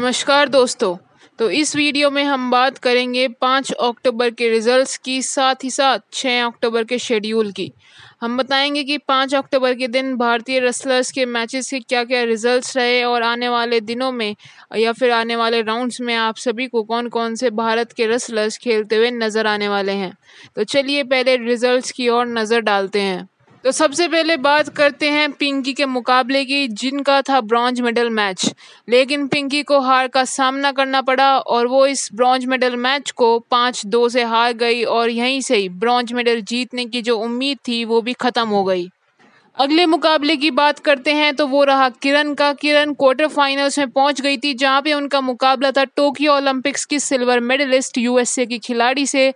नमस्कार दोस्तों तो इस वीडियो में हम बात करेंगे पाँच अक्टूबर के रिजल्ट्स की साथ ही साथ छः अक्टूबर के शेड्यूल की हम बताएंगे कि पाँच अक्टूबर के दिन भारतीय रेसलर्स के मैचेस के क्या क्या रिजल्ट्स रहे और आने वाले दिनों में या फिर आने वाले राउंड्स में आप सभी को कौन कौन से भारत के रेसलर्स खेलते हुए नज़र आने वाले हैं तो चलिए पहले रिज़ल्ट की ओर नज़र डालते हैं तो सबसे पहले बात करते हैं पिंकी के मुकाबले की जिनका था ब्रॉन्ज मेडल मैच लेकिन पिंकी को हार का सामना करना पड़ा और वो इस ब्रॉन्ज मेडल मैच को पाँच दो से हार गई और यहीं से ही ब्रॉन्ज मेडल जीतने की जो उम्मीद थी वो भी ख़त्म हो गई अगले मुकाबले की बात करते हैं तो वो रहा किरण का किरण क्वार्टर फाइनल्स में पहुंच गई थी जहां पे उनका मुकाबला था टोक्यो ओलंपिक्स की सिल्वर मेडलिस्ट यूएसए की खिलाड़ी से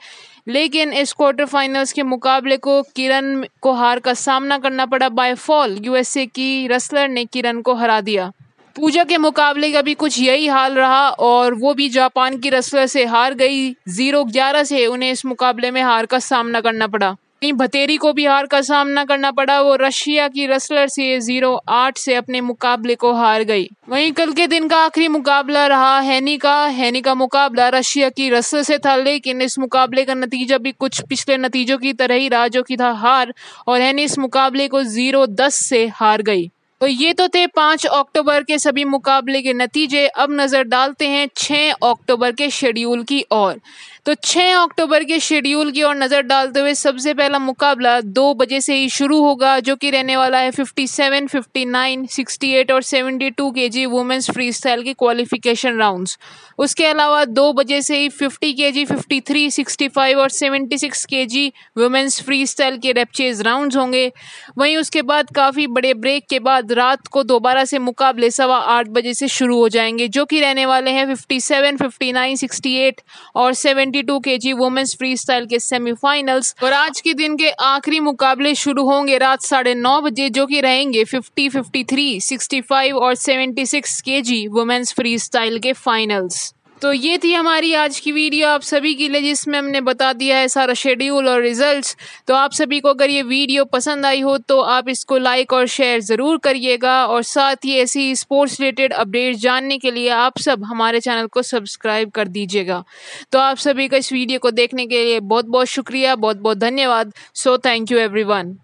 लेकिन इस क्वार्टर फाइनल्स के मुकाबले को किरण को हार का सामना करना पड़ा बाय फॉल यूएसए की रसलर ने किरण को हरा दिया पूजा के मुकाबले का भी कुछ यही हाल रहा और वो भी जापान की रसलर से हार गई जीरो ग्यारह से उन्हें इस मुकाबले में हार का सामना करना पड़ा कहीं भतेरी को भी हार का सामना करना पड़ा वो रशिया की रसलर से जीरो आठ से अपने मुकाबले को हार गई वहीं कल के दिन का आखिरी मुकाबला रहा हैनी का हैनी का मुकाबला रशिया की रसलर से था लेकिन इस मुकाबले का नतीजा भी कुछ पिछले नतीजों की तरह ही राजो की था हार और हैनी इस मुकाबले को जीरो दस से हार गई तो ये तो थे पाँच अक्टूबर के सभी मुकाबले के नतीजे अब नज़र डालते हैं छः अक्टूबर के शेड्यूल की ओर तो छः अक्टूबर के शेड्यूल की ओर नज़र डालते हुए सबसे पहला मुकाबला दो बजे से ही शुरू होगा जो कि रहने वाला है 57, 59, 68 और 72 जी वुमेंस फ्री स्टाइल के क्वालिफिकेशन राउंड्स उसके अलावा दो बजे से ही 50 के जी फिफ्टी और 76 जी वुमेंस फ्री स्टाइल के रेपचेज राउंड्स होंगे वहीं उसके बाद काफ़ी बड़े ब्रेक के बाद रात को दोबारा से मुकाबले सवा आठ बजे से शुरू हो जाएंगे जो कि रहने वाले हैं 57, 59, 68 और 72 जी वुमेन्स फ्री स्टाइल के सेमीफाइनल्स और आज के दिन के आखिरी मुकाबले शुरू होंगे रात साढ़े नौ बजे जो कि रहेंगे 50, 53, 65 और सेवेंटी सिक्स के जी वुमेन्स फ्री स्टाइल के फाइनल्स तो ये थी हमारी आज की वीडियो आप सभी के लिए जिसमें हमने बता दिया है सारा शेड्यूल और रिजल्ट्स तो आप सभी को अगर ये वीडियो पसंद आई हो तो आप इसको लाइक और शेयर ज़रूर करिएगा और साथ ही ऐसी स्पोर्ट्स रिलेटेड अपडेट्स जानने के लिए आप सब हमारे चैनल को सब्सक्राइब कर दीजिएगा तो आप सभी का इस वीडियो को देखने के लिए बहुत बहुत शुक्रिया बहुत बहुत धन्यवाद सो थैंक यू एवरी